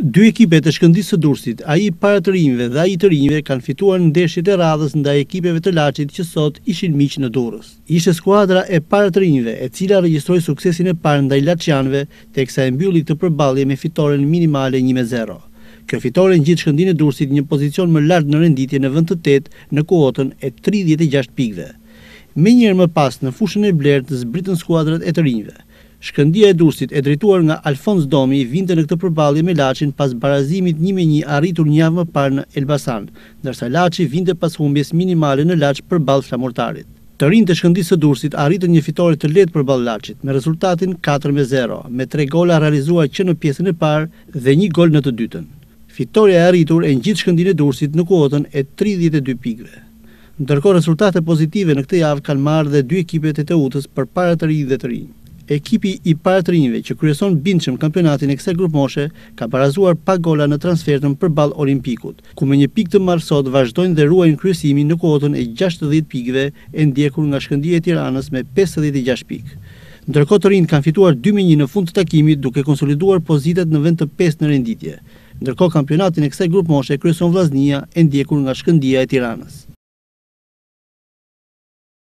Dy ekipet e shkëndisë së dursit, ai i para të rinjve dhe ai i të rinjve kanë fituar në ndeshjet e radhës ndaj ekipeve të Laçit që sot ishin miq në Durrës. Ishte skuadra e para të rinjve e cila regjistroi suksesin e parë ndaj Laçianëve, teksa e mbylli të përballje me fitoren minimale 1-0. Kjo fitore ngjit shkëndinë e dursit një pozicion më lart në renditje në vënd të 8 në kuotën e 36 pikëve. Me njërë më pas në fushën e blerë të zbritën skuadrat e të rinjve. Shkëndia e dusit e drituar nga Alfons Domi vinte në këtë përbalje me Lachin pas barazimit një me një arritur njavë më parë në Elbasan, nërsa Lachi vinte pas humbjes minimale në Lach për balë flamurtarit. Të rinë të shkëndisë së dursit arritën një fitore të letë për balë lachit, me rezultatin 4-0, me tre gola realizuar që në pjesën e parë dhe një gol në të dytën. Fitore e arritur e një gjithë shkëndin e dursit në kuotën e 32 pikve. Ndërko, rezultate pozitive në këtë javë kanë marrë dhe dy ekipet e të utës për para të rinë dhe të rinë ekipi i parë të që kryeson bindëshëm kampionatin e kësaj grupe moshe ka barazuar pa gola në transfertën përballë Olimpikut, ku me një pikë të marrë sot vazhdojnë dhe ruajnë kryesimin në kohën e 60 pikëve e ndjekur nga Shkëndija e Tiranës me 56 pikë. Ndërkohë të rinjt kanë fituar 2-1 në fund të takimit duke konsoliduar pozitet në vend të 5 në renditje. Ndërkohë kampionatin e kësaj grupe moshe kryeson vlaznia e ndjekur nga Shkëndija e Tiranës.